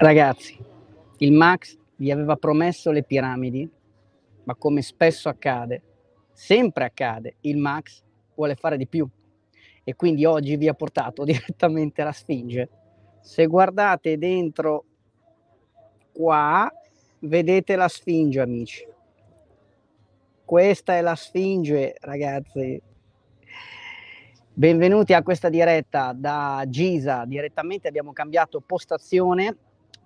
Ragazzi, il Max vi aveva promesso le piramidi, ma come spesso accade, sempre accade, il Max vuole fare di più e quindi oggi vi ha portato direttamente la Sfinge. Se guardate dentro qua, vedete la Sfinge, amici. Questa è la Sfinge, ragazzi. Benvenuti a questa diretta da Gisa, direttamente abbiamo cambiato postazione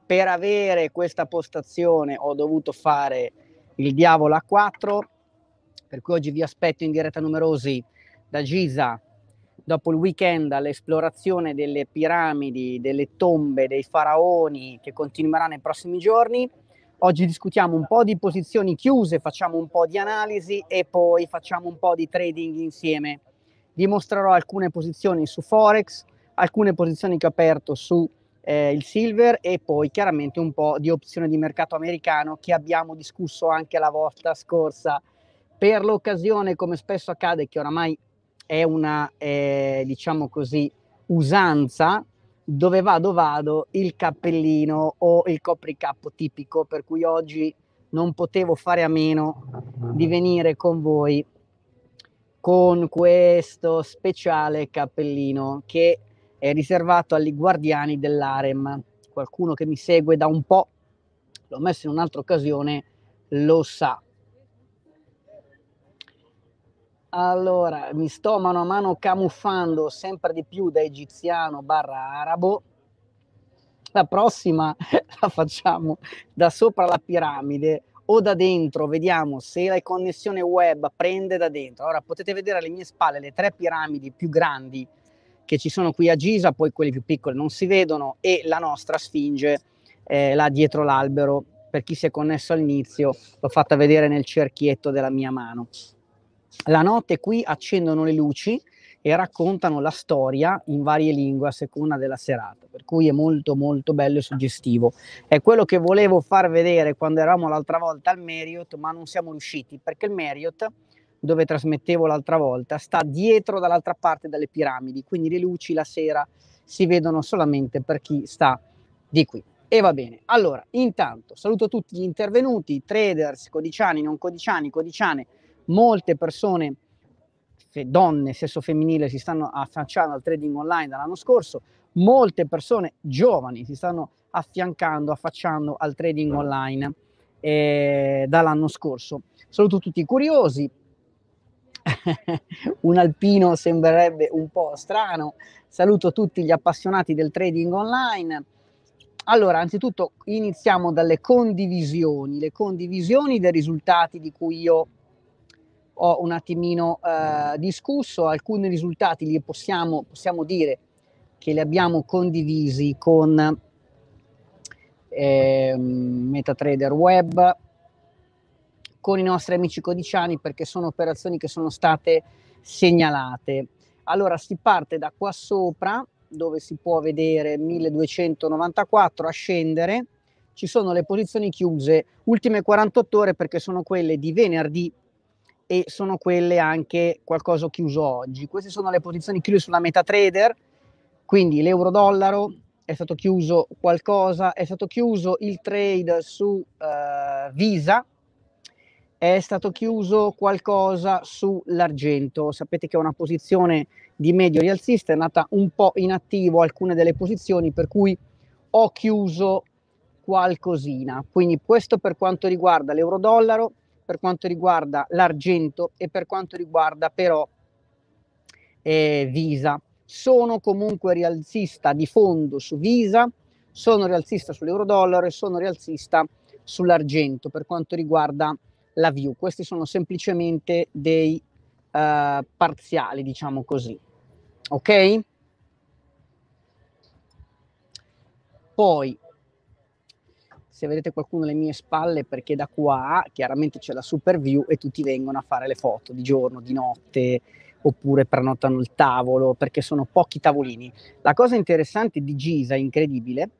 per avere questa postazione ho dovuto fare il diavolo a 4, per cui oggi vi aspetto in diretta numerosi da Giza, dopo il weekend all'esplorazione delle piramidi, delle tombe, dei faraoni che continuerà nei prossimi giorni. Oggi discutiamo un po' di posizioni chiuse, facciamo un po' di analisi e poi facciamo un po' di trading insieme. Vi mostrerò alcune posizioni su Forex, alcune posizioni che ho aperto su eh, il silver e poi chiaramente un po' di opzione di mercato americano che abbiamo discusso anche la volta scorsa. Per l'occasione, come spesso accade, che oramai è una, eh, diciamo così, usanza, dove vado vado, il cappellino o il copricapo tipico, per cui oggi non potevo fare a meno di venire con voi con questo speciale cappellino che è riservato agli guardiani dell'arem. Qualcuno che mi segue da un po', l'ho messo in un'altra occasione, lo sa. Allora, mi sto mano a mano camuffando sempre di più da egiziano barra arabo. La prossima la facciamo da sopra la piramide o da dentro, vediamo se la connessione web prende da dentro. Ora potete vedere alle mie spalle le tre piramidi più grandi che ci sono qui a Gisa, poi quelli più piccoli non si vedono, e la nostra Sfinge, eh, là dietro l'albero, per chi si è connesso all'inizio, l'ho fatta vedere nel cerchietto della mia mano. La notte qui accendono le luci e raccontano la storia in varie lingue a seconda della serata, per cui è molto molto bello e suggestivo. È quello che volevo far vedere quando eravamo l'altra volta al Marriott, ma non siamo riusciti, perché il Marriott dove trasmettevo l'altra volta, sta dietro dall'altra parte delle piramidi, quindi le luci la sera si vedono solamente per chi sta di qui. E va bene, allora intanto saluto tutti gli intervenuti, traders, codiciani, non codiciani, codiciane, molte persone, donne, sesso femminile, si stanno affacciando al trading online dall'anno scorso, molte persone giovani si stanno affiancando, affacciando al trading online eh, dall'anno scorso. Saluto tutti i curiosi, un alpino sembrerebbe un po' strano. Saluto tutti gli appassionati del trading online. Allora, anzitutto iniziamo dalle condivisioni, le condivisioni dei risultati di cui io ho un attimino eh, discusso, alcuni risultati li possiamo, possiamo, dire che li abbiamo condivisi con eh, MetaTrader Web, con i nostri amici codiciani perché sono operazioni che sono state segnalate. Allora si parte da qua sopra dove si può vedere 1294 a scendere ci sono le posizioni chiuse, ultime 48 ore perché sono quelle di venerdì e sono quelle anche qualcosa chiuso oggi. Queste sono le posizioni chiuse sulla MetaTrader, quindi l'euro-dollaro è stato chiuso qualcosa, è stato chiuso il trade su uh, Visa, è stato chiuso qualcosa sull'argento. Sapete che è una posizione di medio rialzista, è nata un po' inattivo alcune delle posizioni, per cui ho chiuso qualcosina. Quindi questo per quanto riguarda l'euro-dollaro, per quanto riguarda l'argento e per quanto riguarda però eh, Visa. Sono comunque rialzista di fondo su Visa, sono rialzista sull'euro-dollaro e sono rialzista sull'argento per quanto riguarda la view. Questi sono semplicemente dei uh, parziali, diciamo così. Ok? Poi, se vedete qualcuno alle mie spalle, perché da qua chiaramente c'è la super view e tutti vengono a fare le foto di giorno, di notte, oppure prenotano il tavolo, perché sono pochi tavolini. La cosa interessante di Gisa, incredibile,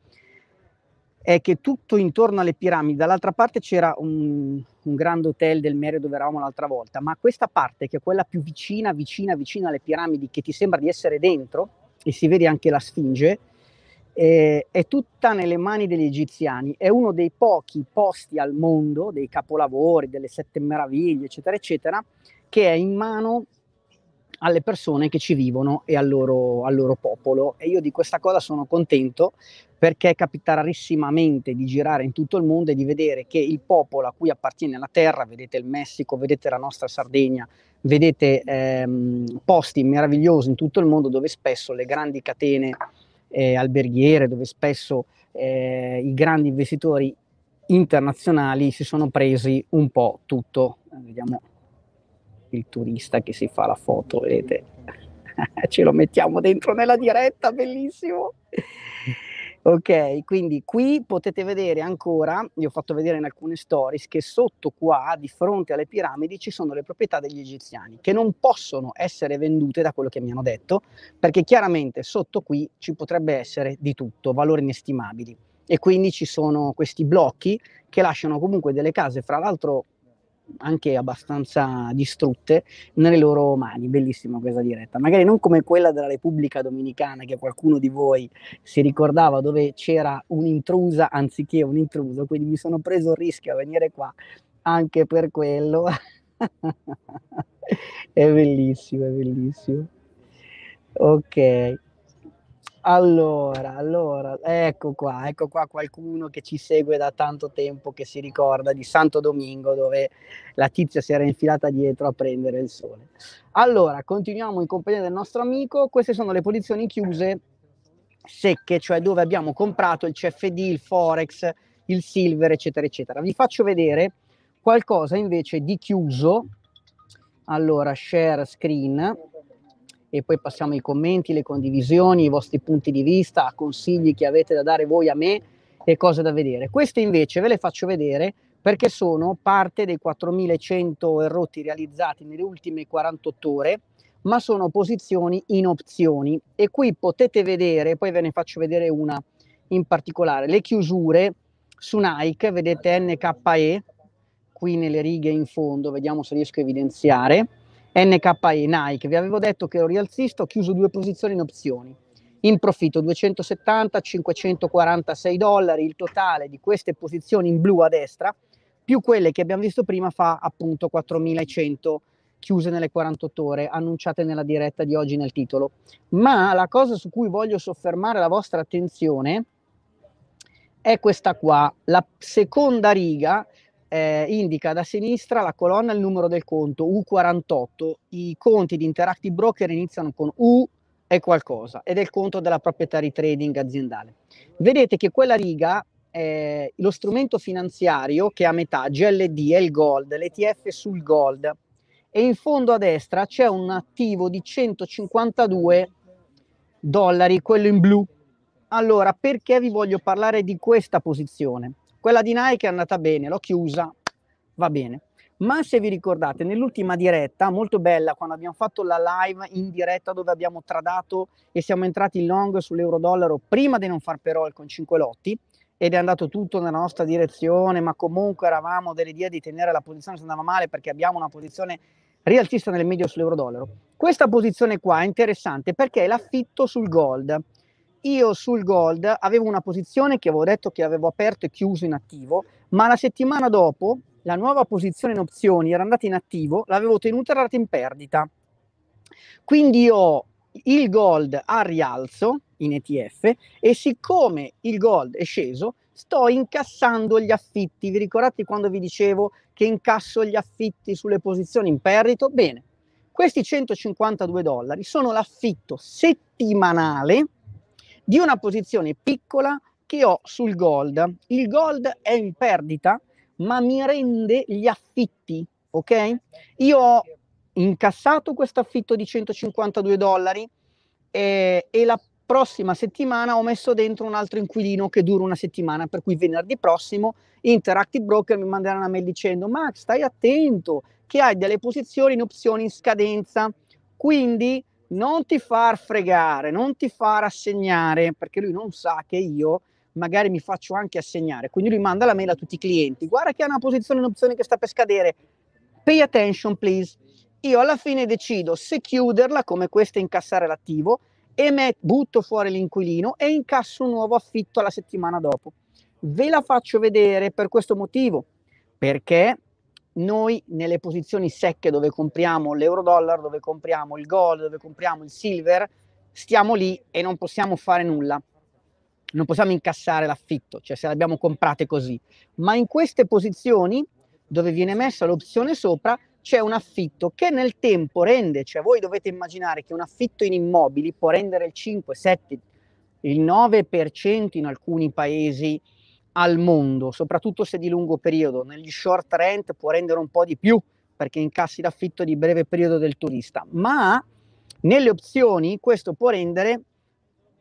è che tutto intorno alle piramidi, dall'altra parte c'era un, un grande hotel del Merio dove eravamo l'altra volta, ma questa parte che è quella più vicina, vicina, vicina alle piramidi, che ti sembra di essere dentro, e si vede anche la Sfinge, eh, è tutta nelle mani degli egiziani, è uno dei pochi posti al mondo, dei capolavori, delle sette meraviglie, eccetera, eccetera, che è in mano alle persone che ci vivono e al loro, al loro popolo. E io di questa cosa sono contento perché capita rarissimamente di girare in tutto il mondo e di vedere che il popolo a cui appartiene la terra, vedete il Messico, vedete la nostra Sardegna, vedete ehm, posti meravigliosi in tutto il mondo dove spesso le grandi catene eh, alberghiere, dove spesso eh, i grandi investitori internazionali si sono presi un po' tutto. vediamo il turista che si fa la foto, vedete? Ce lo mettiamo dentro nella diretta, bellissimo. Ok, quindi qui potete vedere ancora, vi ho fatto vedere in alcune stories, che sotto qua, di fronte alle piramidi, ci sono le proprietà degli egiziani, che non possono essere vendute da quello che mi hanno detto, perché chiaramente sotto qui ci potrebbe essere di tutto, valori inestimabili. E quindi ci sono questi blocchi che lasciano comunque delle case, fra l'altro anche abbastanza distrutte nelle loro mani. Bellissima questa diretta. Magari non come quella della Repubblica Dominicana, che qualcuno di voi si ricordava dove c'era un'intrusa anziché un intruso, quindi mi sono preso il rischio a venire qua anche per quello. è bellissimo, è bellissimo. Ok. Allora, allora, ecco qua, ecco qua qualcuno che ci segue da tanto tempo che si ricorda di Santo Domingo dove la tizia si era infilata dietro a prendere il sole. Allora, continuiamo in compagnia del nostro amico, queste sono le posizioni chiuse secche, cioè dove abbiamo comprato il CFD, il Forex, il Silver, eccetera, eccetera. Vi faccio vedere qualcosa invece di chiuso. Allora, share screen e poi passiamo ai commenti, le condivisioni, i vostri punti di vista, consigli che avete da dare voi a me e cose da vedere. Queste invece ve le faccio vedere perché sono parte dei 4100 errotti realizzati nelle ultime 48 ore, ma sono posizioni in opzioni e qui potete vedere, poi ve ne faccio vedere una in particolare, le chiusure su Nike, vedete NKE qui nelle righe in fondo, vediamo se riesco a evidenziare NKE Nike, vi avevo detto che ero rialzista, ho chiuso due posizioni in opzioni. In profitto 270, 546 dollari, il totale di queste posizioni in blu a destra, più quelle che abbiamo visto prima fa appunto 4100 chiuse nelle 48 ore, annunciate nella diretta di oggi nel titolo. Ma la cosa su cui voglio soffermare la vostra attenzione è questa qua, la seconda riga eh, indica da sinistra la colonna il numero del conto U48. I conti di Interactive Broker iniziano con U e qualcosa ed è il conto della proprietary trading aziendale. Vedete che quella riga è lo strumento finanziario che è a metà GLD è il gold, l'ETF sul gold e in fondo a destra c'è un attivo di 152 dollari, quello in blu. Allora, perché vi voglio parlare di questa posizione? Quella di Nike è andata bene, l'ho chiusa, va bene. Ma se vi ricordate, nell'ultima diretta, molto bella, quando abbiamo fatto la live in diretta dove abbiamo tradato e siamo entrati in long sull'euro-dollaro prima di non far però il con 5 lotti, ed è andato tutto nella nostra direzione, ma comunque eravamo dell'idea di tenere la posizione se andava male perché abbiamo una posizione rialzista nel medio sull'euro-dollaro. Questa posizione qua è interessante perché è l'affitto sul gold io sul Gold avevo una posizione che avevo detto che avevo aperto e chiuso in attivo, ma la settimana dopo la nuova posizione in opzioni era andata in attivo, l'avevo tenuta e era andata in perdita. Quindi ho il gold a rialzo in ETF e siccome il gold è sceso, sto incassando gli affitti. Vi ricordate quando vi dicevo che incasso gli affitti sulle posizioni in perdito? Bene, questi 152 dollari sono l'affitto settimanale di una posizione piccola che ho sul gold. Il gold è in perdita, ma mi rende gli affitti, ok? Io ho incassato questo affitto di 152 dollari eh, e la prossima settimana ho messo dentro un altro inquilino che dura una settimana, per cui venerdì prossimo Interactive Broker mi manderà una mail dicendo Max, stai attento che hai delle posizioni in opzioni in scadenza, quindi non ti far fregare, non ti far assegnare, perché lui non sa che io magari mi faccio anche assegnare. Quindi lui manda la mail a tutti i clienti. Guarda che ha una posizione in opzione che sta per scadere. Pay attention, please. Io alla fine decido se chiuderla come questa e incassare l'attivo e met- butto fuori l'inquilino e incasso un nuovo affitto la settimana dopo. Ve la faccio vedere per questo motivo, perché noi nelle posizioni secche dove compriamo l'euro-dollaro, dove compriamo il gold, dove compriamo il silver, stiamo lì e non possiamo fare nulla. Non possiamo incassare l'affitto, cioè se le abbiamo comprate così. Ma in queste posizioni, dove viene messa l'opzione sopra, c'è un affitto che nel tempo rende, cioè voi dovete immaginare che un affitto in immobili può rendere il 5, 7, il 9% in alcuni paesi al mondo, soprattutto se di lungo periodo. Negli short rent può rendere un po' di più perché incassi l'affitto di breve periodo del turista, ma nelle opzioni questo può rendere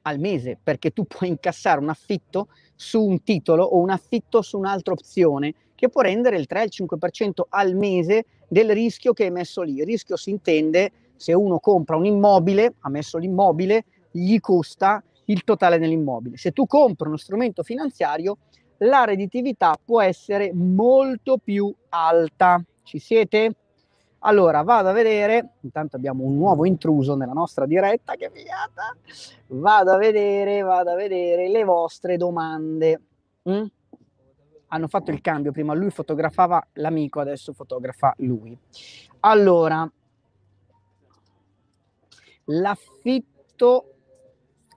al mese perché tu puoi incassare un affitto su un titolo o un affitto su un'altra opzione che può rendere il 3-5% al mese del rischio che è messo lì. Il rischio si intende se uno compra un immobile, ha messo l'immobile, gli costa il totale dell'immobile. Se tu compri uno strumento finanziario, la redditività può essere molto più alta. Ci siete? Allora, vado a vedere, intanto abbiamo un nuovo intruso nella nostra diretta, che figata! Vado a vedere, vado a vedere le vostre domande. Mm? Hanno fatto il cambio, prima lui fotografava l'amico, adesso fotografa lui. Allora, l'affitto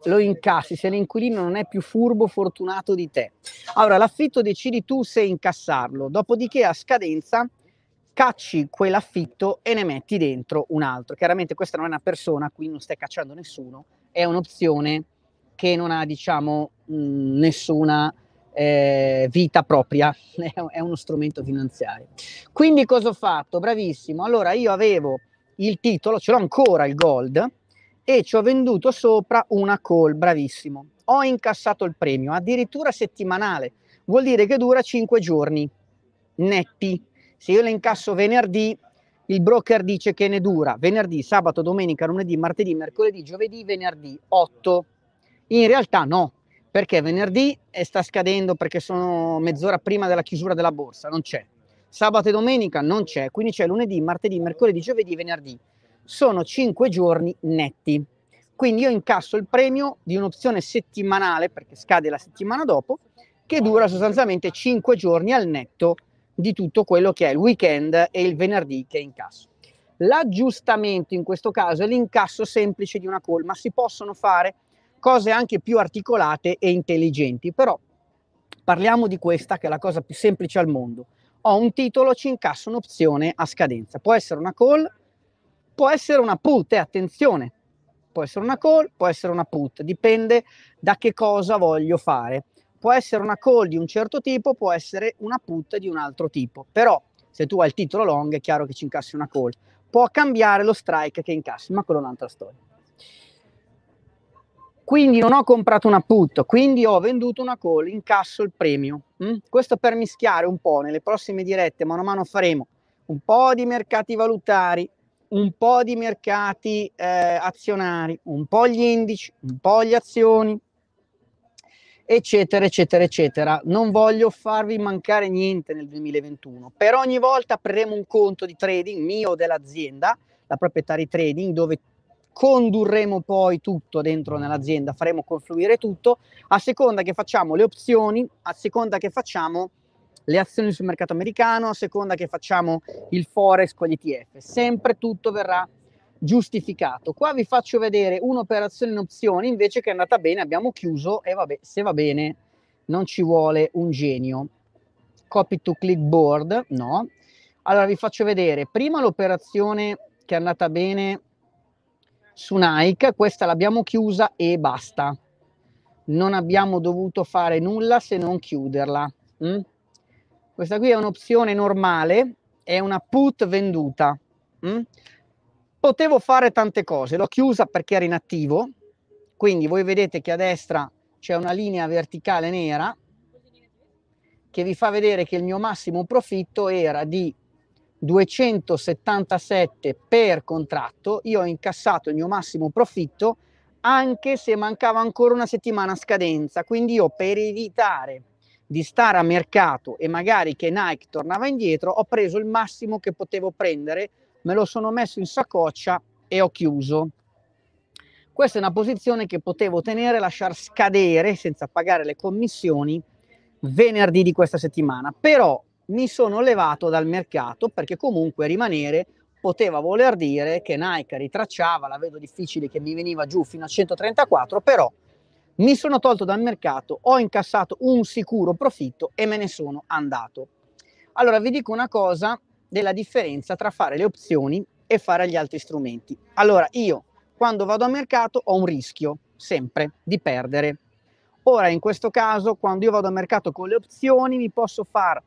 lo incassi se l'inquilino non è più furbo fortunato di te. Allora l'affitto decidi tu se incassarlo, dopodiché a scadenza cacci quell'affitto e ne metti dentro un altro. Chiaramente questa non è una persona, qui non stai cacciando nessuno, è un'opzione che non ha diciamo mh, mm, nessuna eh, vita propria, è uno strumento finanziario. Quindi cosa ho fatto? Bravissimo, allora io avevo il titolo, ce l'ho ancora il gold, e ci ho venduto sopra una call, bravissimo. Ho incassato il premio, addirittura settimanale, vuol dire che dura 5 giorni netti. Se io le incasso venerdì, il broker dice che ne dura venerdì, sabato, domenica, lunedì, martedì, mercoledì, giovedì, venerdì 8. In realtà no, perché venerdì sta scadendo perché sono mezz'ora prima della chiusura della borsa, non c'è. Sabato e domenica non c'è, quindi c'è lunedì, martedì, mercoledì, giovedì, venerdì sono 5 giorni netti. Quindi io incasso il premio di un'opzione settimanale, perché scade la settimana dopo, che dura sostanzialmente 5 giorni al netto di tutto quello che è il weekend e il venerdì che incasso. L'aggiustamento in questo caso è l'incasso semplice di una call, ma si possono fare cose anche più articolate e intelligenti, però parliamo di questa che è la cosa più semplice al mondo. Ho un titolo, ci incasso un'opzione a scadenza. Può essere una call, può essere una put, eh, attenzione, può essere una call, può essere una put, dipende da che cosa voglio fare. Può essere una call di un certo tipo, può essere una put di un altro tipo, però se tu hai il titolo long è chiaro che ci incassi una call. Può cambiare lo strike che incassi, ma quella è un'altra storia. Quindi non ho comprato una put, quindi ho venduto una call, incasso il premio. Mm? Questo per mischiare un po' nelle prossime dirette, mano a mano faremo un po' di mercati valutari, un po' di mercati eh, azionari, un po' gli indici, un po' le azioni, eccetera, eccetera, eccetera. Non voglio farvi mancare niente nel 2021. Per ogni volta apriremo un conto di trading mio o dell'azienda, la proprietari trading, dove condurremo poi tutto dentro nell'azienda, faremo confluire tutto, a seconda che facciamo le opzioni, a seconda che facciamo le azioni sul mercato americano, a seconda che facciamo il forex con gli ETF. Sempre tutto verrà giustificato. Qua vi faccio vedere un'operazione in opzioni invece che è andata bene, abbiamo chiuso e vabbè, se va bene non ci vuole un genio. Copy to click board, no. Allora vi faccio vedere prima l'operazione che è andata bene su Nike, questa l'abbiamo chiusa e basta. Non abbiamo dovuto fare nulla se non chiuderla. Mm? Questa qui è un'opzione normale, è una put venduta. Mm? Potevo fare tante cose, l'ho chiusa perché era inattivo, quindi voi vedete che a destra c'è una linea verticale nera che vi fa vedere che il mio massimo profitto era di 277 per contratto, io ho incassato il mio massimo profitto anche se mancava ancora una settimana scadenza, quindi io per evitare di stare a mercato e magari che Nike tornava indietro, ho preso il massimo che potevo prendere, me lo sono messo in saccoccia e ho chiuso. Questa è una posizione che potevo tenere, lasciar scadere senza pagare le commissioni venerdì di questa settimana, però mi sono levato dal mercato perché comunque rimanere poteva voler dire che Nike ritracciava, la vedo difficile che mi veniva giù fino a 134, però mi sono tolto dal mercato, ho incassato un sicuro profitto e me ne sono andato. Allora vi dico una cosa della differenza tra fare le opzioni e fare gli altri strumenti. Allora io quando vado a mercato ho un rischio sempre di perdere. Ora in questo caso quando io vado a mercato con le opzioni mi posso far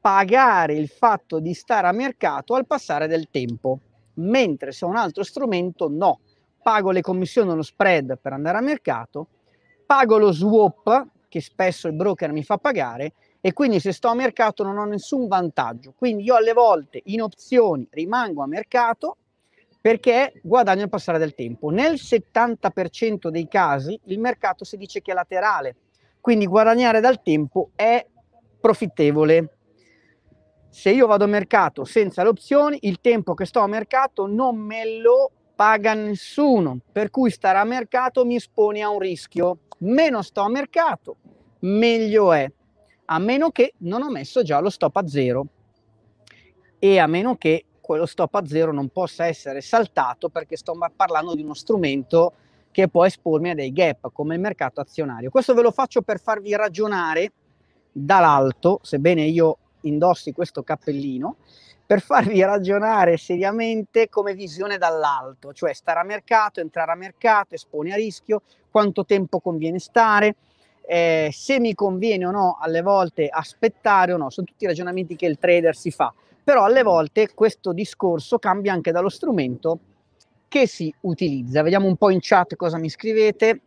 pagare il fatto di stare a mercato al passare del tempo, mentre se ho un altro strumento no, pago le commissioni o lo spread per andare a mercato pago lo swap che spesso il broker mi fa pagare e quindi se sto a mercato non ho nessun vantaggio. Quindi io alle volte in opzioni rimango a mercato perché guadagno il passare del tempo. Nel 70% dei casi il mercato si dice che è laterale, quindi guadagnare dal tempo è profittevole. Se io vado a mercato senza le opzioni, il tempo che sto a mercato non me lo paga nessuno, per cui stare a mercato mi espone a un rischio meno sto a mercato, meglio è, a meno che non ho messo già lo stop a zero e a meno che quello stop a zero non possa essere saltato perché sto parlando di uno strumento che può espormi a dei gap come il mercato azionario. Questo ve lo faccio per farvi ragionare dall'alto, sebbene io indossi questo cappellino, per farvi ragionare seriamente come visione dall'alto, cioè stare a mercato, entrare a mercato, esponi a rischio, quanto tempo conviene stare, eh, se mi conviene o no alle volte aspettare o no, sono tutti ragionamenti che il trader si fa, però alle volte questo discorso cambia anche dallo strumento che si utilizza. Vediamo un po' in chat cosa mi scrivete.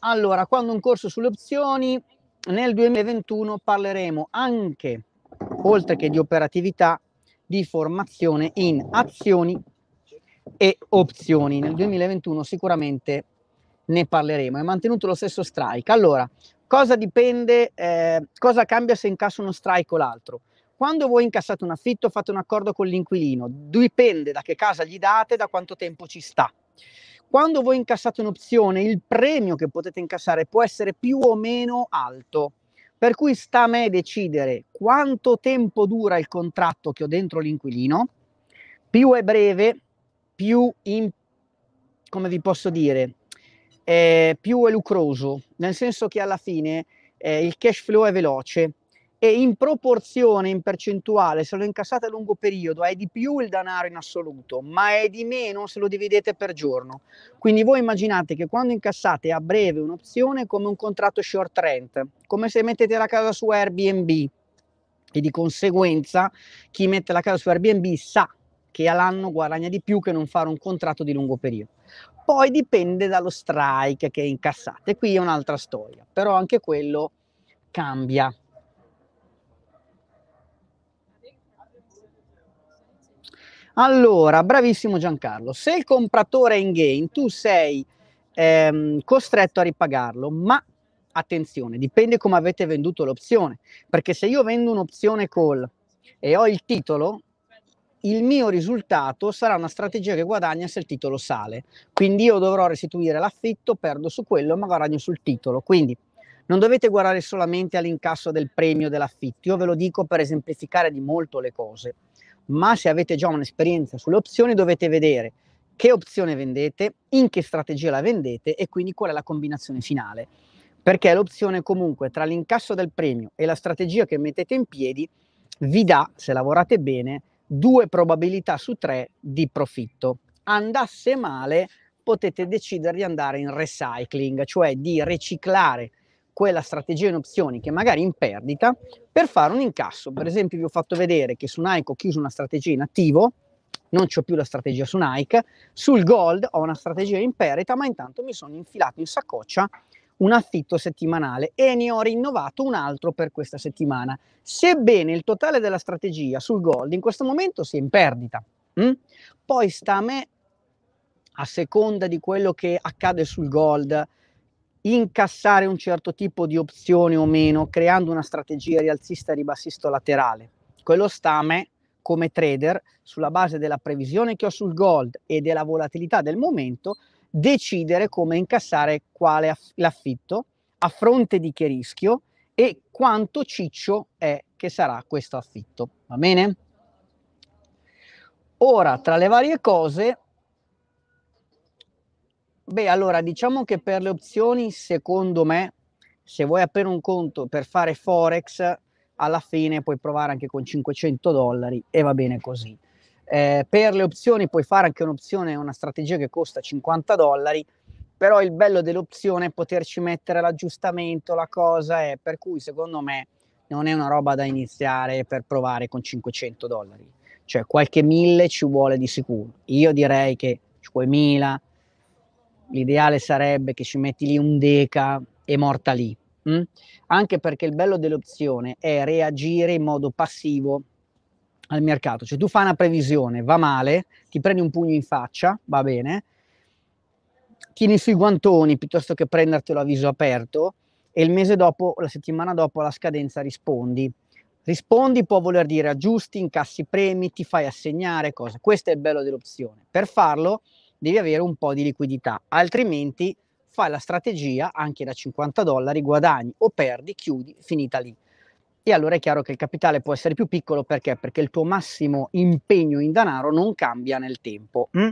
Allora, quando un corso sulle opzioni, nel 2021 parleremo anche, oltre che di operatività, di formazione in azioni e opzioni. Nel 2021 sicuramente ne parleremo. È mantenuto lo stesso strike. Allora, cosa dipende, eh, cosa cambia se incasso uno strike o l'altro? Quando voi incassate un affitto fate un accordo con l'inquilino, dipende da che casa gli date, e da quanto tempo ci sta. Quando voi incassate un'opzione, il premio che potete incassare può essere più o meno alto. Per cui sta a me decidere quanto tempo dura il contratto che ho dentro l'inquilino, più è breve, più, in, come vi posso dire, eh, più è lucroso, nel senso che alla fine eh, il cash flow è veloce e in proporzione, in percentuale, se lo incassate a lungo periodo è di più il denaro in assoluto, ma è di meno se lo dividete per giorno. Quindi voi immaginate che quando incassate a breve un'opzione come un contratto short rent, come se mettete la casa su Airbnb e di conseguenza chi mette la casa su Airbnb sa che all'anno guadagna di più che non fare un contratto di lungo periodo. Poi dipende dallo strike che incassate, qui è un'altra storia, però anche quello cambia. Allora, bravissimo Giancarlo, se il compratore è in gain, tu sei ehm, costretto a ripagarlo, ma attenzione, dipende come avete venduto l'opzione, perché se io vendo un'opzione call e ho il titolo, il mio risultato sarà una strategia che guadagna se il titolo sale. Quindi io dovrò restituire l'affitto, perdo su quello, ma guadagno sul titolo. Quindi non dovete guardare solamente all'incasso del premio dell'affitto. Io ve lo dico per esemplificare di molto le cose. Ma se avete già un'esperienza sulle opzioni, dovete vedere che opzione vendete, in che strategia la vendete e quindi qual è la combinazione finale. Perché l'opzione comunque tra l'incasso del premio e la strategia che mettete in piedi vi dà, se lavorate bene, due probabilità su tre di profitto. Andasse male, potete decidere di andare in recycling, cioè di riciclare quella strategia in opzioni che magari in perdita per fare un incasso. Per esempio, vi ho fatto vedere che su Nike ho chiuso una strategia in attivo, non ho più la strategia su Nike, sul gold ho una strategia in perdita, ma intanto mi sono infilato in saccoccia un affitto settimanale e ne ho rinnovato un altro per questa settimana. Sebbene il totale della strategia sul gold in questo momento sia in perdita, mh? Mm? poi sta a me, a seconda di quello che accade sul gold, incassare un certo tipo di opzione o meno, creando una strategia rialzista e ribassista laterale. Quello sta a me come trader, sulla base della previsione che ho sul gold e della volatilità del momento, decidere come incassare quale aff- l'affitto, a fronte di che rischio e quanto ciccio è che sarà questo affitto. Va bene? Ora, tra le varie cose, beh, allora diciamo che per le opzioni, secondo me, se vuoi aprire un conto per fare Forex, alla fine puoi provare anche con 500 dollari e va bene così eh, per le opzioni puoi fare anche un'opzione, una strategia che costa 50 dollari, però il bello dell'opzione è poterci mettere l'aggiustamento, la cosa è, per cui secondo me non è una roba da iniziare per provare con 500 dollari, cioè qualche 1000 ci vuole di sicuro. Io direi che 5000, l'ideale sarebbe che ci metti lì un deca e morta lì. Mh? Mm? Anche perché il bello dell'opzione è reagire in modo passivo al mercato. Cioè tu fai una previsione, va male, ti prendi un pugno in faccia, va bene, tieni sui guantoni piuttosto che prendertelo a viso aperto e il mese dopo, la settimana dopo, alla scadenza rispondi. Rispondi può voler dire aggiusti, incassi premi, ti fai assegnare, cose. Questo è il bello dell'opzione. Per farlo devi avere un po' di liquidità, altrimenti fai la strategia anche da 50 dollari, guadagni o perdi, chiudi, finita lì e allora è chiaro che il capitale può essere più piccolo perché? Perché il tuo massimo impegno in denaro non cambia nel tempo. Mh? Mm?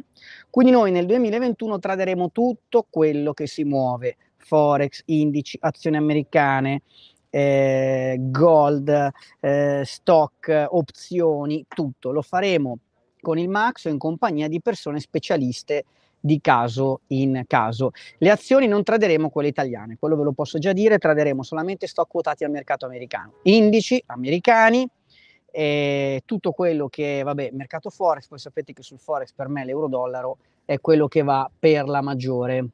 Quindi noi nel 2021 traderemo tutto quello che si muove, forex, indici, azioni americane, eh, gold, eh, stock, opzioni, tutto. Lo faremo con il Max o in compagnia di persone specialiste di caso in caso. Le azioni non traderemo quelle italiane, quello ve lo posso già dire, traderemo solamente stock quotati al mercato americano, indici americani, eh, tutto quello che, vabbè, mercato forex, poi sapete che sul forex per me l'euro-dollaro è quello che va per la maggiore.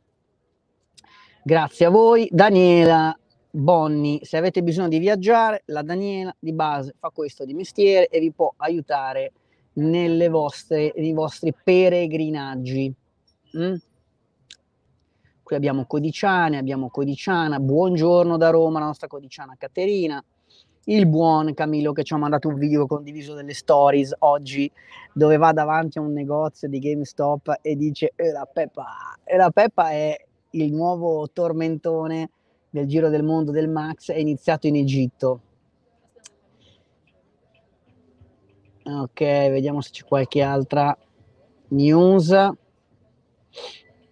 Grazie a voi, Daniela Bonni, se avete bisogno di viaggiare, la Daniela di base fa questo di mestiere e vi può aiutare nelle vostre, nei vostri peregrinaggi. Mm? Qui abbiamo Codiciane, abbiamo Codiciana, buongiorno da Roma, la nostra Codiciana Caterina, il buon Camillo che ci ha mandato un video condiviso delle stories oggi dove va davanti a un negozio di GameStop e dice e eh, la Peppa, e eh, la Peppa è il nuovo tormentone del Giro del Mondo del Max, è iniziato in Egitto. Ok, vediamo se c'è qualche altra news.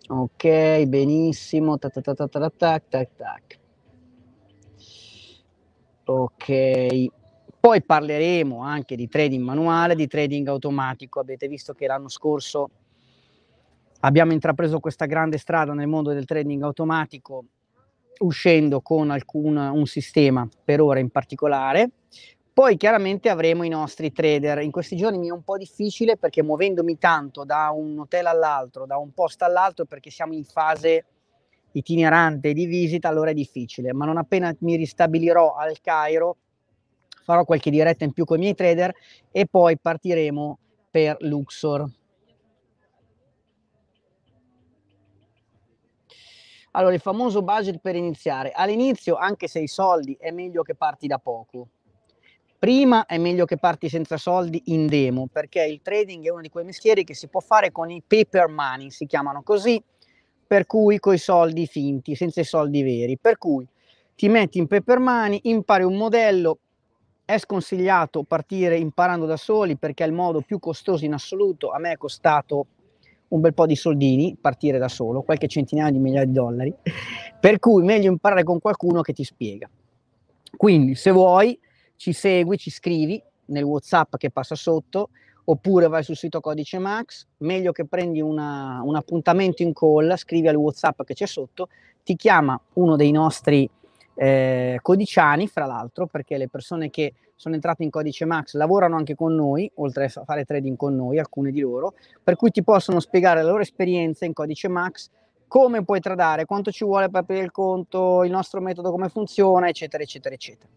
Ok, benissimo. Tac, tac, tac, tac, tac. Ok. Poi parleremo anche di trading manuale, di trading automatico. Avete visto che l'anno scorso abbiamo intrapreso questa grande strada nel mondo del trading automatico uscendo con alcun, un sistema per ora in particolare, poi chiaramente avremo i nostri trader. In questi giorni mi è un po' difficile perché muovendomi tanto da un hotel all'altro, da un posto all'altro, perché siamo in fase itinerante di visita, allora è difficile. Ma non appena mi ristabilirò al Cairo, farò qualche diretta in più con i miei trader e poi partiremo per Luxor. Allora, il famoso budget per iniziare. All'inizio, anche se i soldi, è meglio che parti da poco Prima è meglio che parti senza soldi in demo, perché il trading è uno di quei mestieri che si può fare con i paper money, si chiamano così, per cui coi soldi finti, senza i soldi veri. Per cui ti metti in paper money, impari un modello, è sconsigliato partire imparando da soli perché è il modo più costoso in assoluto. A me è costato un bel po' di soldini partire da solo, qualche centinaio di migliaia di dollari. Per cui meglio imparare con qualcuno che ti spiega. Quindi, se vuoi, ci segui, ci scrivi nel WhatsApp che passa sotto, oppure vai sul sito Codice Max, meglio che prendi una, un appuntamento in call, scrivi al WhatsApp che c'è sotto, ti chiama uno dei nostri eh, codiciani, fra l'altro, perché le persone che sono entrate in Codice Max lavorano anche con noi, oltre a fare trading con noi, alcune di loro, per cui ti possono spiegare la loro esperienza in Codice Max, come puoi tradare, quanto ci vuole per aprire il conto, il nostro metodo come funziona, eccetera, eccetera, eccetera.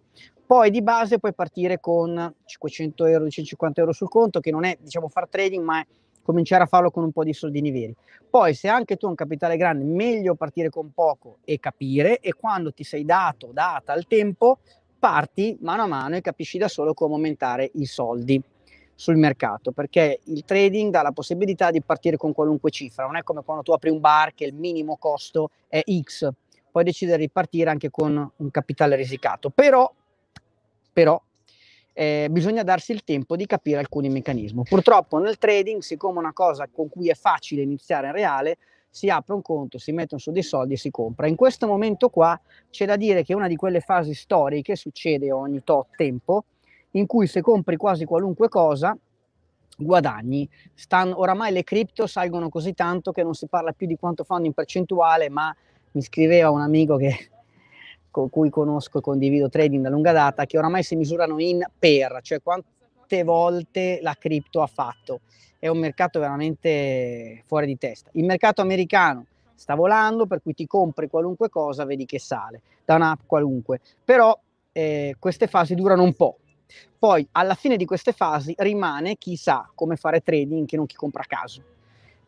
Poi di base puoi partire con 500 euro, 250 euro sul conto, che non è diciamo far trading, ma è cominciare a farlo con un po' di soldini veri. Poi se anche tu hai un capitale grande, meglio partire con poco e capire e quando ti sei dato, data al tempo, parti mano a mano e capisci da solo come aumentare i soldi sul mercato, perché il trading dà la possibilità di partire con qualunque cifra, non è come quando tu apri un bar che il minimo costo è X, puoi decidere di partire anche con un capitale risicato, però, però eh, bisogna darsi il tempo di capire alcuni meccanismi. Purtroppo nel trading, siccome una cosa con cui è facile iniziare in reale, si apre un conto, si mettono su dei soldi e si compra. In questo momento qua c'è da dire che una di quelle fasi storiche succede ogni tot tempo, in cui se compri quasi qualunque cosa guadagni. Stan, oramai le cripto salgono così tanto che non si parla più di quanto fanno in percentuale, ma mi scriveva un amico che, con cui conosco e condivido trading da lunga data, che oramai si misurano in per, cioè quante volte la cripto ha fatto. È un mercato veramente fuori di testa. Il mercato americano sta volando, per cui ti compri qualunque cosa, vedi che sale da un'app qualunque. Però eh, queste fasi durano un po', poi alla fine di queste fasi rimane chi sa come fare trading che non chi compra a caso.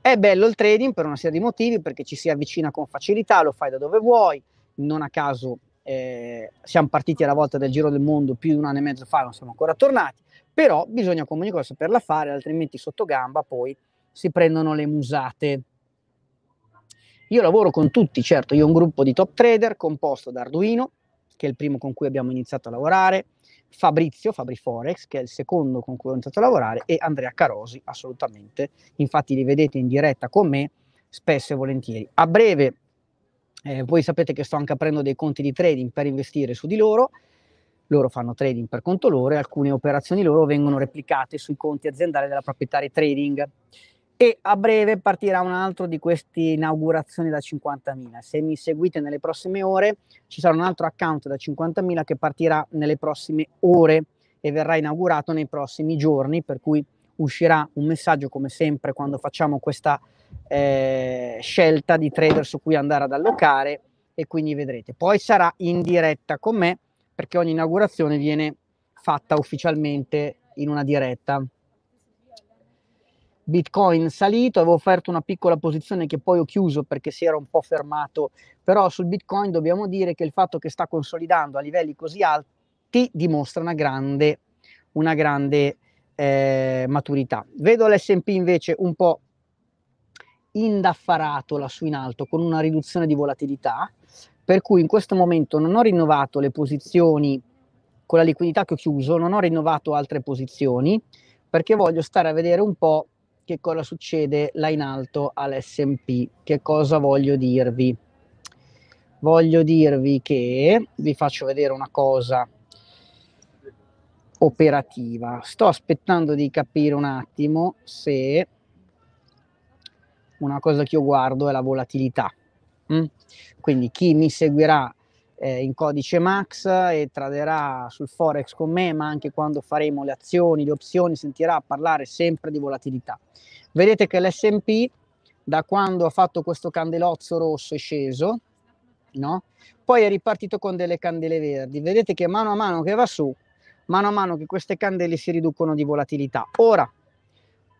È bello il trading per una serie di motivi, perché ci si avvicina con facilità, lo fai da dove vuoi, non a caso eh, siamo partiti alla volta del giro del mondo più di un anno e mezzo fa, non siamo ancora tornati, però bisogna comunque saperla fare, altrimenti sotto gamba poi si prendono le musate. Io lavoro con tutti, certo, io ho un gruppo di top trader composto da Arduino, che è il primo con cui abbiamo iniziato a lavorare, Fabrizio, Fabri Forex, che è il secondo con cui ho iniziato a lavorare, e Andrea Carosi, assolutamente. Infatti li vedete in diretta con me spesso e volentieri. A breve, eh, voi sapete che sto anche aprendo dei conti di trading per investire su di loro, loro fanno trading per conto loro e alcune operazioni loro vengono replicate sui conti aziendali della proprietaria trading e a breve partirà un altro di queste inaugurazioni da 50.000. Se mi seguite nelle prossime ore ci sarà un altro account da 50.000 che partirà nelle prossime ore e verrà inaugurato nei prossimi giorni, per cui uscirà un messaggio come sempre quando facciamo questa eh, scelta di trader su cui andare ad allocare e quindi vedrete. Poi sarà in diretta con me perché ogni inaugurazione viene fatta ufficialmente in una diretta Bitcoin salito, avevo offerto una piccola posizione che poi ho chiuso perché si era un po' fermato, però sul Bitcoin dobbiamo dire che il fatto che sta consolidando a livelli così alti dimostra una grande, una grande eh, maturità. Vedo l'SP invece un po' indaffarato lassù in alto con una riduzione di volatilità, per cui in questo momento non ho rinnovato le posizioni con la liquidità che ho chiuso, non ho rinnovato altre posizioni perché voglio stare a vedere un po' che cosa succede là in alto all'SP. Che cosa voglio dirvi? Voglio dirvi che vi faccio vedere una cosa operativa. Sto aspettando di capire un attimo se una cosa che io guardo è la volatilità. Mm? Quindi chi mi seguirà eh, in codice Max e traderà sul Forex con me, ma anche quando faremo le azioni, le opzioni, sentirà parlare sempre di volatilità. Vedete che l'SP da quando ha fatto questo candelozzo rosso è sceso, no? poi è ripartito con delle candele verdi. Vedete che mano a mano che va su, mano a mano che queste candele si riducono di volatilità. Ora,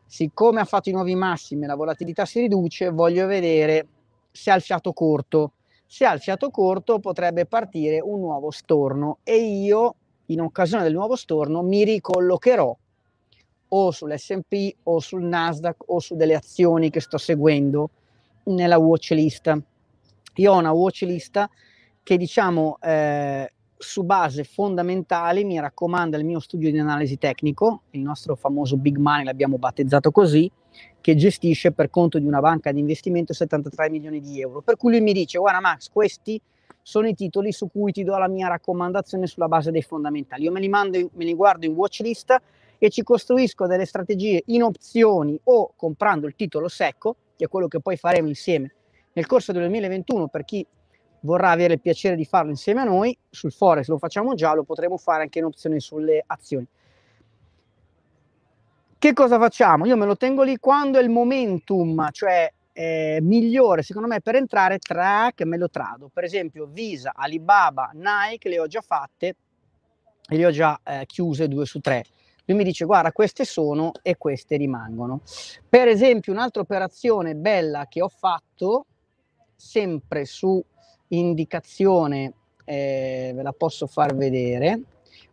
siccome ha fatto i nuovi massimi e la volatilità si riduce, voglio vedere se ha il fiato corto se al fiato corto potrebbe partire un nuovo storno e io in occasione del nuovo storno mi ricollocherò o sull'SP o sul Nasdaq o su delle azioni che sto seguendo nella watch list. Io ho una watch list che diciamo eh, su base fondamentale mi raccomanda il mio studio di analisi tecnico, il nostro famoso Big Money l'abbiamo battezzato così, che gestisce per conto di una banca di investimento 73 milioni di euro. Per cui lui mi dice, guarda Max, questi sono i titoli su cui ti do la mia raccomandazione sulla base dei fondamentali. Io me li, mando, me li guardo in watch list e ci costruisco delle strategie in opzioni o comprando il titolo secco, che è quello che poi faremo insieme nel corso del 2021 per chi vorrà avere il piacere di farlo insieme a noi, sul Forex lo facciamo già, lo potremo fare anche in opzione sulle azioni. Che cosa facciamo? Io me lo tengo lì quando è il momentum, cioè eh, migliore secondo me per entrare, track me lo trado. Per esempio Visa, Alibaba, Nike le ho già fatte e le ho già eh, chiuse due su tre lui mi dice guarda queste sono e queste rimangono. Per esempio un'altra operazione bella che ho fatto, sempre su indicazione, eh, ve la posso far vedere,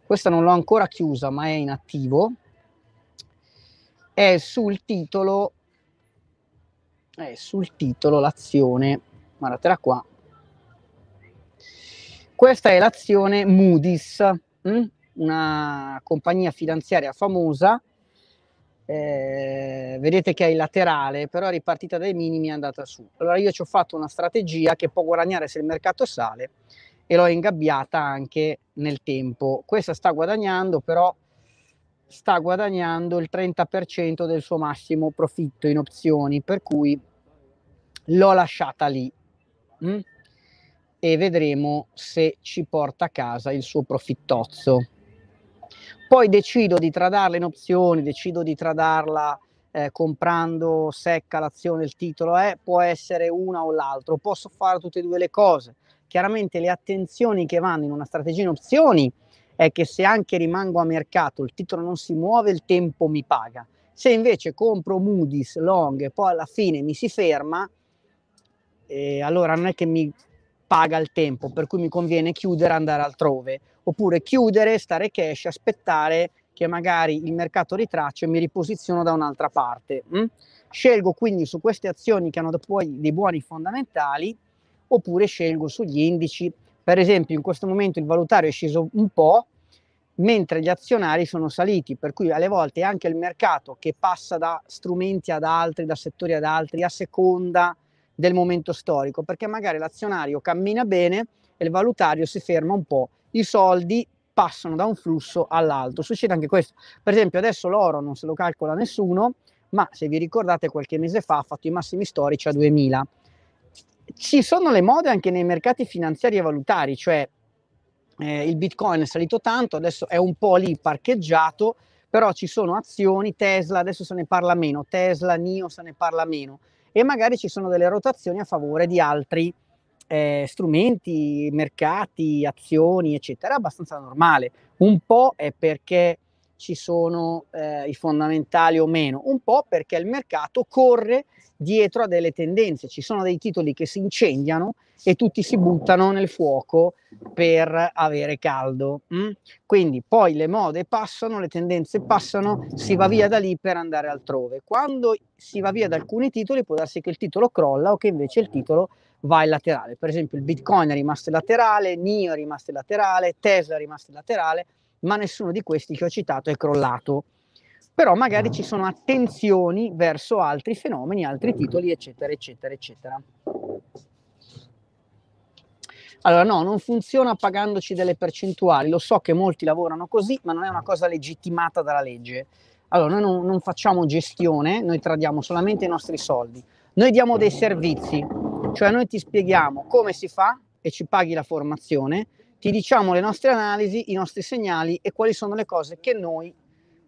questa non l'ho ancora chiusa ma è in attivo, è sul titolo, è sul titolo l'azione, guardatela qua. Questa è l'azione Moody's, mh? Mm? una compagnia finanziaria famosa. Eh, vedete che è il laterale, però è ripartita dai minimi è andata su. Allora io ci ho fatto una strategia che può guadagnare se il mercato sale e l'ho ingabbiata anche nel tempo. Questa sta guadagnando, però sta guadagnando il 30% del suo massimo profitto in opzioni, per cui l'ho lasciata lì mh? Mm? e vedremo se ci porta a casa il suo profittozzo. Poi decido di tradarla in opzioni, decido di tradarla eh, comprando secca l'azione, il titolo è, eh, può essere una o l'altro, posso fare tutte e due le cose. Chiaramente le attenzioni che vanno in una strategia in opzioni è che se anche rimango a mercato, il titolo non si muove, il tempo mi paga. Se invece compro Moody's, Long e poi alla fine mi si ferma, eh, allora non è che mi paga il tempo, per cui mi conviene chiudere e andare altrove, oppure chiudere, stare cash, aspettare che magari il mercato ritraccia e mi riposiziono da un'altra parte. Mh? Mm? Scelgo quindi su queste azioni che hanno poi dei buoni fondamentali, oppure scelgo sugli indici per esempio, in questo momento il valutario è sceso un po', mentre gli azionari sono saliti, per cui alle volte anche il mercato che passa da strumenti ad altri, da settori ad altri, a seconda del momento storico, perché magari l'azionario cammina bene e il valutario si ferma un po', i soldi passano da un flusso all'altro, succede anche questo. Per esempio adesso l'oro non se lo calcola nessuno, ma se vi ricordate qualche mese fa ha fatto i massimi storici a 2000 ci sono le mode anche nei mercati finanziari e valutari, cioè eh, il Bitcoin è salito tanto, adesso è un po' lì parcheggiato, però ci sono azioni, Tesla, adesso se ne parla meno, Tesla, NIO se ne parla meno, e magari ci sono delle rotazioni a favore di altri eh, strumenti, mercati, azioni, eccetera, è abbastanza normale. Un po' è perché ci sono eh, i fondamentali o meno, un po' perché il mercato corre dietro a delle tendenze, ci sono dei titoli che si incendiano e tutti si buttano nel fuoco per avere caldo. Mm? Quindi poi le mode passano, le tendenze passano, si va via da lì per andare altrove. Quando si va via da alcuni titoli può darsi che il titolo crolla o che invece il titolo va in laterale. Per esempio il Bitcoin è rimasto in laterale, NIO è rimasto in laterale, Tesla è rimasto in laterale ma nessuno di questi che ho citato è crollato. Però magari ah. ci sono attenzioni verso altri fenomeni, altri titoli, eccetera, eccetera, eccetera. Allora, no, non funziona pagandoci delle percentuali. Lo so che molti lavorano così, ma non è una cosa legittimata dalla legge. Allora, noi non, non facciamo gestione, noi tradiamo solamente i nostri soldi. Noi diamo dei servizi, cioè noi ti spieghiamo come si fa e ci paghi la formazione, ti diciamo le nostre analisi, i nostri segnali e quali sono le cose che noi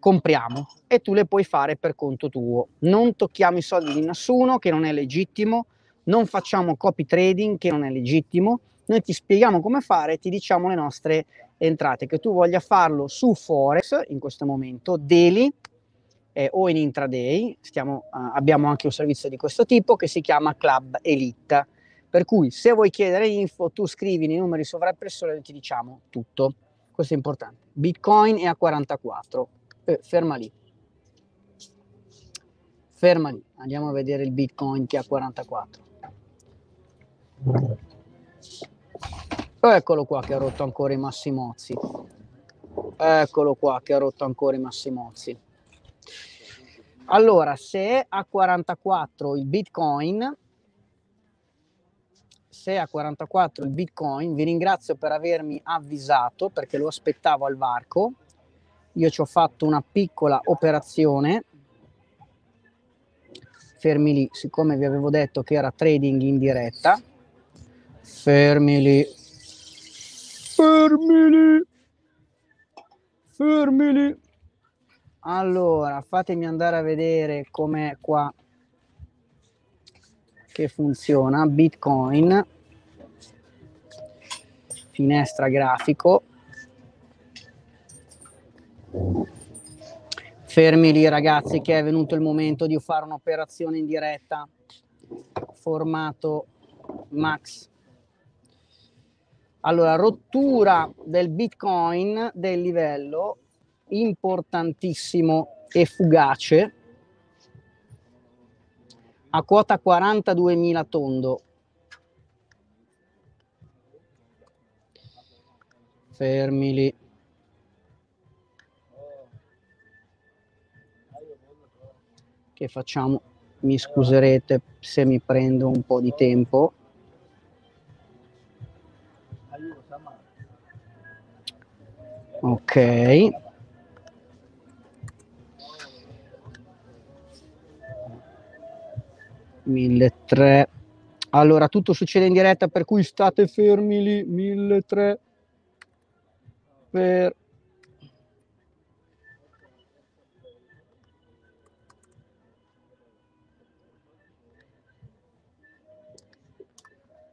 compriamo e tu le puoi fare per conto tuo. Non tocchiamo i soldi di nessuno che non è legittimo, non facciamo copy trading che non è legittimo, noi ti spieghiamo come fare ti diciamo le nostre entrate, che tu voglia farlo su Forex in questo momento, daily eh, o in intraday, Stiamo, eh, abbiamo anche un servizio di questo tipo che si chiama Club Elite per cui se vuoi chiedere info, tu scrivi nei numeri sovrappressori e ti diciamo tutto. Questo è importante. Bitcoin è a 44. Eh, ferma lì. Ferma lì. Andiamo a vedere il Bitcoin che è a 44. eccolo qua che ha rotto ancora i massimozzi. Eccolo qua che ha rotto ancora i massimozzi. Allora, se a 44 il Bitcoin, se a 44 il bitcoin, vi ringrazio per avermi avvisato perché lo aspettavo al varco. Io ci ho fatto una piccola operazione. Fermi lì, siccome vi avevo detto che era trading in diretta. Fermi lì. Fermi lì. Fermi lì. Allora, fatemi andare a vedere com'è qua che funziona, Bitcoin, finestra grafico, fermi lì ragazzi che è venuto il momento di fare un'operazione in diretta formato max allora rottura del bitcoin del livello importantissimo e fugace a quota 42.000 tondo. Fermi lì. Che facciamo? Mi scuserete se mi prendo un po' di tempo. Ok. 1300. Allora, tutto succede in diretta, per cui state fermi lì. 1300 per...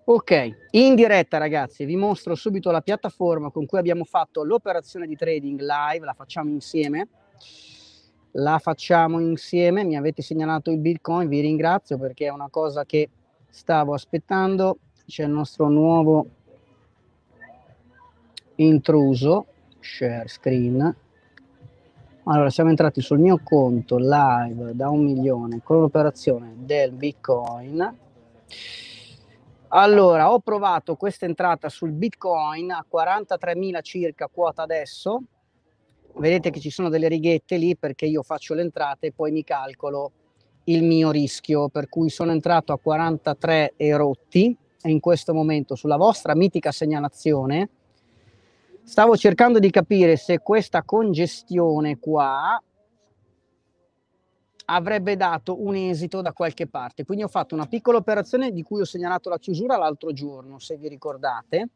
Ok, in diretta ragazzi vi mostro subito la piattaforma con cui abbiamo fatto l'operazione di trading live, la facciamo insieme la facciamo insieme, mi avete segnalato il Bitcoin, vi ringrazio perché è una cosa che stavo aspettando, c'è il nostro nuovo intruso, share screen. Allora, siamo entrati sul mio conto live da un milione con l'operazione del Bitcoin. Allora, ho provato questa entrata sul Bitcoin a 43.000 circa quota adesso, vedete che ci sono delle righette lì perché io faccio le entrate e poi mi calcolo il mio rischio, per cui sono entrato a 43 e rotti e in questo momento sulla vostra mitica segnalazione. Stavo cercando di capire se questa congestione qua avrebbe dato un esito da qualche parte. Quindi ho fatto una piccola operazione di cui ho segnalato la chiusura l'altro giorno, se vi ricordate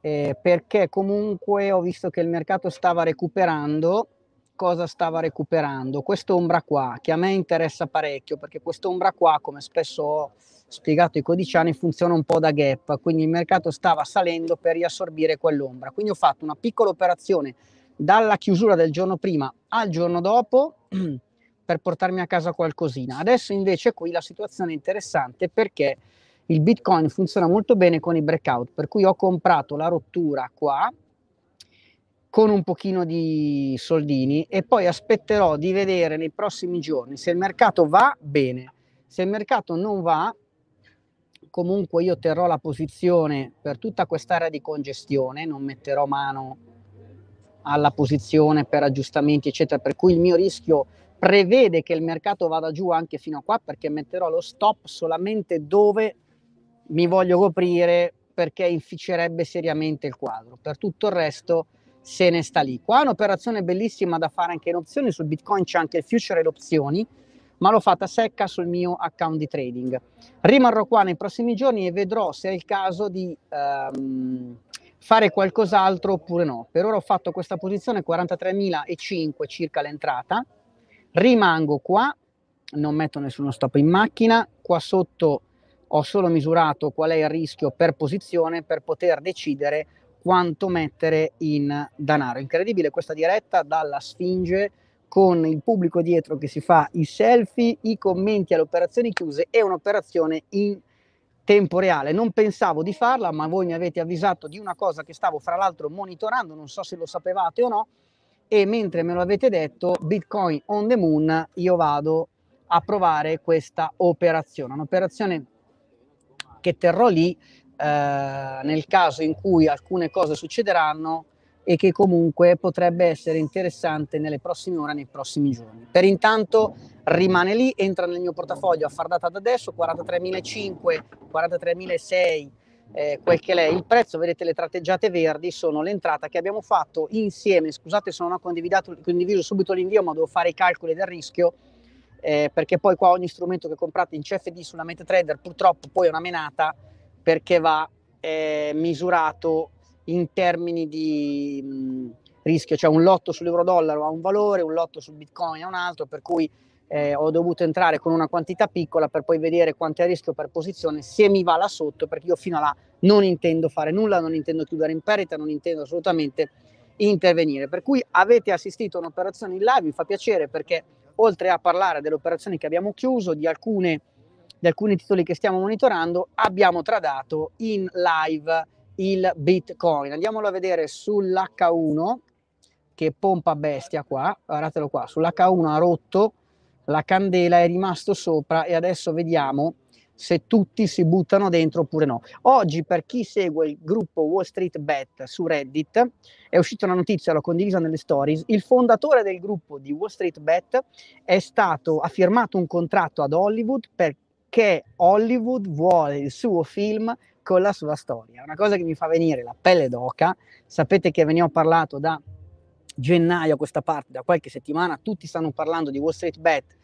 eh, perché comunque ho visto che il mercato stava recuperando. Cosa stava recuperando? Quest'ombra qua, che a me interessa parecchio, perché quest'ombra qua, come spesso ho spiegato ai codiciani, funziona un po' da gap, quindi il mercato stava salendo per riassorbire quell'ombra. Quindi ho fatto una piccola operazione dalla chiusura del giorno prima al giorno dopo per portarmi a casa qualcosina. Adesso invece qui la situazione è interessante perché il Bitcoin funziona molto bene con i breakout, per cui ho comprato la rottura qua con un pochino di soldini e poi aspetterò di vedere nei prossimi giorni se il mercato va bene, se il mercato non va comunque io terrò la posizione per tutta quest'area di congestione, non metterò mano alla posizione per aggiustamenti eccetera, per cui il mio rischio prevede che il mercato vada giù anche fino a qua perché metterò lo stop solamente dove mi voglio coprire perché inficerebbe seriamente il quadro. Per tutto il resto se ne sta lì. Qua è un'operazione bellissima da fare anche in opzioni, su Bitcoin c'è anche il future ed opzioni, ma l'ho fatta secca sul mio account di trading. Rimarrò qua nei prossimi giorni e vedrò se è il caso di ehm, fare qualcos'altro oppure no. Per ora ho fatto questa posizione 43.005 circa l'entrata, rimango qua, non metto nessuno stop in macchina, qua sotto ho solo misurato qual è il rischio per posizione per poter decidere quanto mettere in danaro. Incredibile questa diretta dalla Sfinge con il pubblico dietro che si fa i selfie, i commenti alle operazioni chiuse e un'operazione in tempo reale. Non pensavo di farla, ma voi mi avete avvisato di una cosa che stavo fra l'altro monitorando, non so se lo sapevate o no, e mentre me lo avete detto, Bitcoin on the moon, io vado a provare questa operazione, un'operazione che terrò lì eh, nel caso in cui alcune cose succederanno e che comunque potrebbe essere interessante nelle prossime ore, nei prossimi giorni. Per intanto rimane lì, entra nel mio portafoglio a far data ad adesso, 43.500, 43.600, eh, quel che è il prezzo, vedete le tratteggiate verdi sono l'entrata che abbiamo fatto insieme, scusate se non ho condiviso subito l'invio ma devo fare i calcoli del rischio, eh, perché poi qua ogni strumento che comprate in CFD sulla MetaTrader purtroppo poi è una menata perché va eh, misurato in termini di mh, rischio, cioè un lotto sull'euro-dollaro ha un valore, un lotto sul bitcoin ha un altro, per cui eh, ho dovuto entrare con una quantità piccola per poi vedere quanto è a rischio per posizione, se mi va là sotto, perché io fino a là non intendo fare nulla, non intendo chiudere in perita, non intendo assolutamente intervenire. Per cui avete assistito a un'operazione in live, mi fa piacere perché oltre a parlare delle operazioni che abbiamo chiuso, di, alcune, di alcuni titoli che stiamo monitorando, abbiamo tradato in live il Bitcoin. Andiamolo a vedere sull'H1 che pompa bestia qua, guardatelo qua, sull'H1 ha rotto, la candela è rimasto sopra e adesso vediamo se tutti si buttano dentro oppure no. Oggi per chi segue il gruppo Wall Street Bet su Reddit è uscita una notizia, l'ho condivisa nelle stories, il fondatore del gruppo di Wall Street Bet è stato, ha firmato un contratto ad Hollywood perché Hollywood vuole il suo film con la sua storia. Una cosa che mi fa venire la pelle d'oca, sapete che ve ne ho parlato da gennaio a questa parte, da qualche settimana, tutti stanno parlando di Wall Street Bet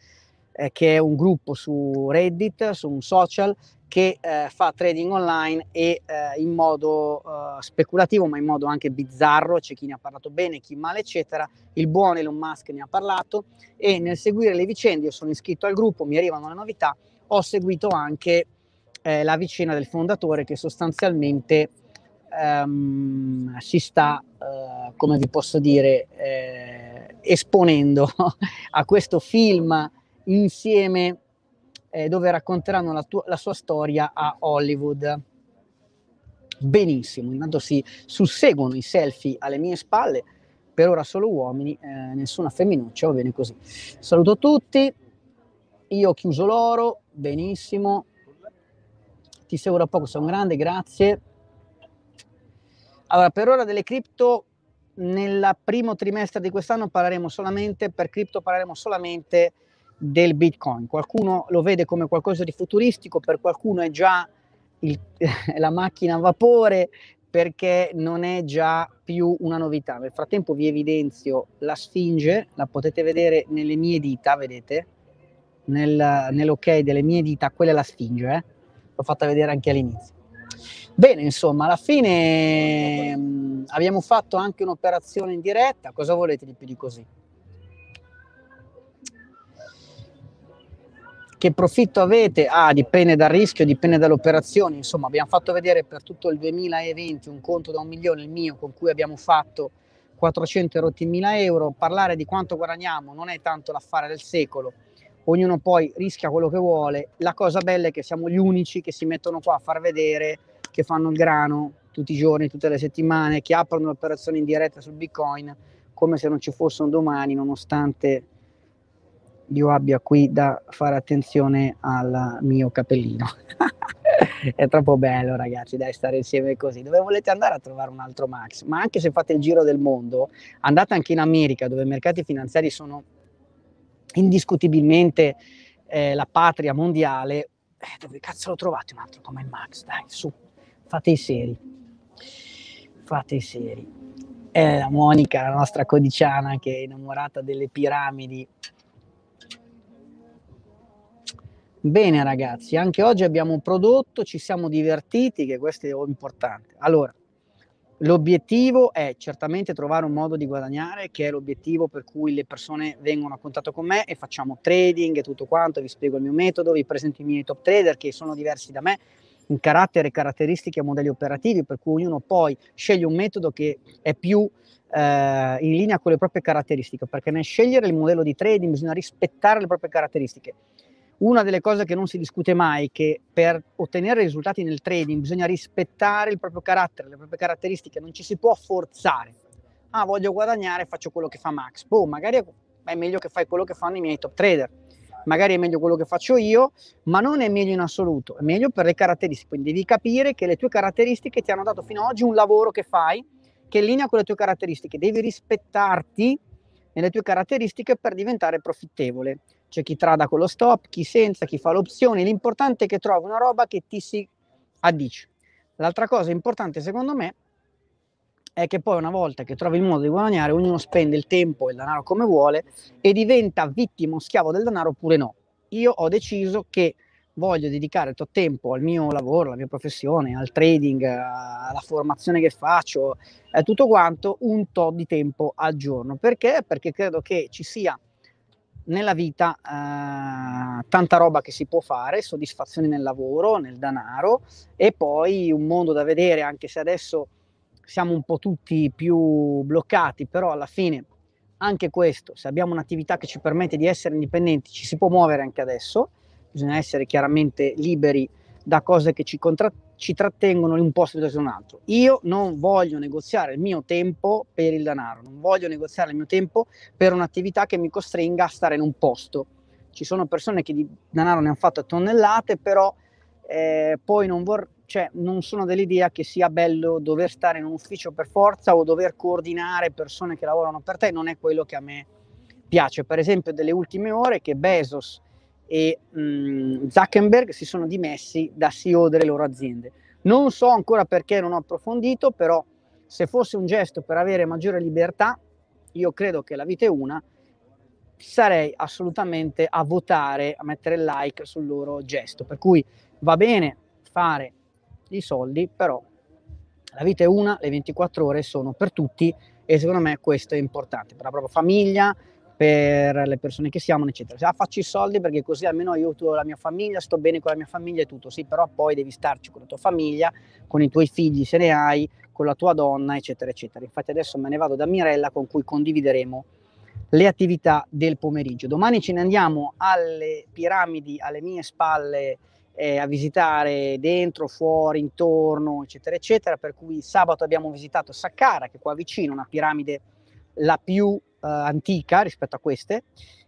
eh, che è un gruppo su Reddit, su un social che eh, fa trading online e eh, in modo eh, speculativo, ma in modo anche bizzarro, c'è chi ne ha parlato bene, chi male, eccetera. Il buon Elon Musk ne ha parlato e nel seguire le vicende, io sono iscritto al gruppo, mi arrivano le novità, ho seguito anche eh, la vicenda del fondatore che sostanzialmente ehm, si sta, eh, come vi posso dire, esponendo a questo film insieme eh, dove racconteranno la, tua, la sua storia a Hollywood. Benissimo, intanto si susseguono i selfie alle mie spalle, per ora solo uomini, eh, nessuna femminuccia, va bene così. Saluto tutti, io ho chiuso l'oro, benissimo, ti seguo da poco, sei un grande, grazie. Allora, per ora delle cripto, nel primo trimestre di quest'anno parleremo solamente, per cripto parleremo solamente del Bitcoin. Qualcuno lo vede come qualcosa di futuristico, per qualcuno è già il, la macchina a vapore perché non è già più una novità. Nel frattempo vi evidenzio la Sfinge, la potete vedere nelle mie dita, vedete? Nel, nell'ok delle mie dita, quella è la Sfinge, eh? l'ho fatta vedere anche all'inizio. Bene, insomma, alla fine mh, mm, abbiamo fatto anche un'operazione in diretta, cosa volete di più di così? Che profitto avete? Ah, dipende dal rischio, dipende dall'operazione. Insomma, abbiamo fatto vedere per tutto il 2020 un conto da un milione, il mio, con cui abbiamo fatto 400 e rotti mila euro. Parlare di quanto guadagniamo non è tanto l'affare del secolo. Ognuno poi rischia quello che vuole. La cosa bella è che siamo gli unici che si mettono qua a far vedere che fanno il grano tutti i giorni, tutte le settimane, che aprono operazioni in diretta sul Bitcoin come se non ci fossero domani, nonostante io abbia qui da fare attenzione al mio capellino. è troppo bello, ragazzi, dai, stare insieme così. Dove volete andare a trovare un altro Max? Ma anche se fate il giro del mondo, andate anche in America, dove i mercati finanziari sono indiscutibilmente eh, la patria mondiale. Eh, dove cazzo lo trovate un altro come il Max? Dai, su, fate i seri. Fate i seri. Eh, la Monica, la nostra codiciana che è innamorata delle piramidi, Bene ragazzi, anche oggi abbiamo prodotto, ci siamo divertiti, che questo è importante. Allora, l'obiettivo è certamente trovare un modo di guadagnare, che è l'obiettivo per cui le persone vengono a contatto con me e facciamo trading e tutto quanto, vi spiego il mio metodo, vi presento i miei top trader che sono diversi da me in carattere, caratteristiche e modelli operativi, per cui ognuno poi sceglie un metodo che è più eh, in linea con le proprie caratteristiche, perché nel scegliere il modello di trading bisogna rispettare le proprie caratteristiche una delle cose che non si discute mai è che per ottenere risultati nel trading bisogna rispettare il proprio carattere, le proprie caratteristiche, non ci si può forzare. Ah, voglio guadagnare, faccio quello che fa Max. Boh, magari è meglio che fai quello che fanno i miei top trader. Magari è meglio quello che faccio io, ma non è meglio in assoluto, è meglio per le caratteristiche. Quindi devi capire che le tue caratteristiche ti hanno dato fino ad oggi un lavoro che fai che è in linea con le tue caratteristiche. Devi rispettarti nelle tue caratteristiche per diventare profittevole. C'è chi trada con lo stop, chi senza, chi fa l'opzione. L'importante è che trovi una roba che ti si addice. L'altra cosa importante secondo me è che poi una volta che trovi il modo di guadagnare, ognuno spende il tempo e il denaro come vuole e diventa vittima o schiavo del denaro oppure no. Io ho deciso che voglio dedicare il tuo tempo al mio lavoro, alla mia professione, al trading, alla formazione che faccio, eh, tutto quanto, un tot di tempo al giorno. Perché? Perché credo che ci sia nella vita eh, tanta roba che si può fare, soddisfazioni nel lavoro, nel denaro e poi un mondo da vedere, anche se adesso siamo un po' tutti più bloccati, però alla fine anche questo, se abbiamo un'attività che ci permette di essere indipendenti, ci si può muovere anche adesso, bisogna essere chiaramente liberi da cose che ci, contra- ci trattengono in un posto piuttosto che un altro. Io non voglio negoziare il mio tempo per il denaro, non voglio negoziare il mio tempo per un'attività che mi costringa a stare in un posto. Ci sono persone che di denaro ne hanno fatto tonnellate, però eh, poi non, vor- cioè, non sono dell'idea che sia bello dover stare in un ufficio per forza o dover coordinare persone che lavorano per te, non è quello che a me piace. Per esempio, delle ultime ore che Bezos e mh, Zuckerberg si sono dimessi da CEO delle loro aziende. Non so ancora perché non ho approfondito, però se fosse un gesto per avere maggiore libertà, io credo che la vita è una, sarei assolutamente a votare, a mettere il like sul loro gesto. Per cui va bene fare i soldi, però la vita è una, le 24 ore sono per tutti e secondo me questo è importante per la propria famiglia, per le persone che siamo, eccetera. Ah, faccio i soldi perché così almeno aiuto la mia famiglia, sto bene con la mia famiglia e tutto. Sì, però poi devi starci con la tua famiglia, con i tuoi figli se ne hai, con la tua donna, eccetera, eccetera. Infatti adesso me ne vado da Mirella con cui condivideremo le attività del pomeriggio. Domani ce ne andiamo alle piramidi, alle mie spalle, eh, a visitare dentro, fuori, intorno, eccetera, eccetera. Per cui sabato abbiamo visitato Saqqara, che è qua vicino, una piramide la più eh, antica rispetto a queste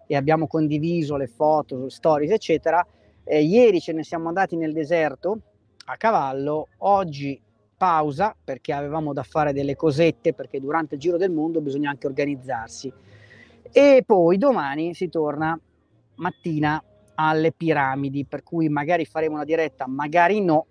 e abbiamo condiviso le foto, le stories, eccetera. Eh, ieri ce ne siamo andati nel deserto a cavallo, oggi pausa perché avevamo da fare delle cosette perché durante il giro del mondo bisogna anche organizzarsi. E poi domani si torna mattina alle piramidi, per cui magari faremo una diretta, magari no.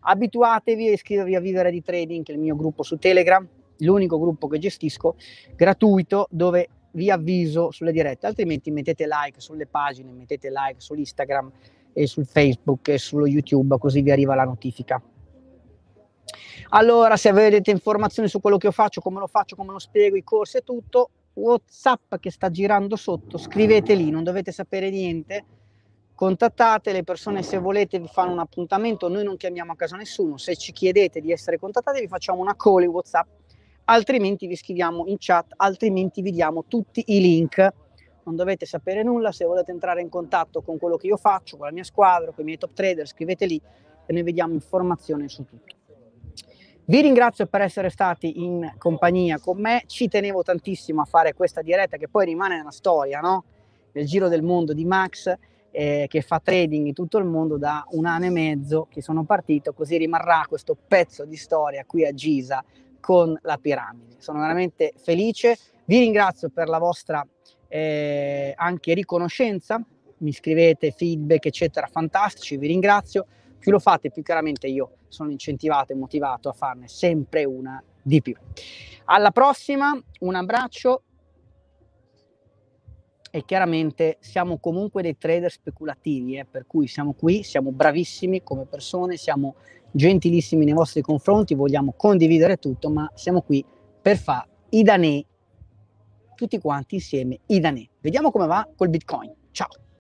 Abituatevi a iscrivervi a Vivere di Trading, il mio gruppo su Telegram, l'unico gruppo che gestisco, gratuito, dove vi avviso sulle dirette, altrimenti mettete like sulle pagine, mettete like su Instagram e su Facebook e su YouTube, così vi arriva la notifica. Allora, se avete informazioni su quello che io faccio, come lo faccio, come lo spiego, i corsi e tutto, WhatsApp che sta girando sotto, scrivete lì, non dovete sapere niente. Contattate le persone se volete, vi fanno un appuntamento. Noi non chiamiamo a casa nessuno. Se ci chiedete di essere contattati, vi facciamo una call in WhatsApp altrimenti vi scriviamo in chat, altrimenti vi diamo tutti i link. Non dovete sapere nulla, se volete entrare in contatto con quello che io faccio, con la mia squadra, con i miei top trader, scrivete lì e noi vediamo informazione su tutto. Vi ringrazio per essere stati in compagnia con me, ci tenevo tantissimo a fare questa diretta che poi rimane nella storia, no? Nel giro del mondo di Max eh, che fa trading in tutto il mondo da un anno e mezzo che sono partito, così rimarrà questo pezzo di storia qui a Gisa con la piramide. Sono veramente felice, vi ringrazio per la vostra eh, anche riconoscenza, mi scrivete feedback eccetera, fantastici, vi ringrazio, più lo fate più chiaramente io sono incentivato e motivato a farne sempre una di più. Alla prossima, un abbraccio e chiaramente siamo comunque dei trader speculativi, eh, per cui siamo qui, siamo bravissimi come persone, siamo gentilissimi nei vostri confronti, vogliamo condividere tutto, ma siamo qui per fare i danè, tutti quanti insieme i danè. Vediamo come va col Bitcoin. Ciao!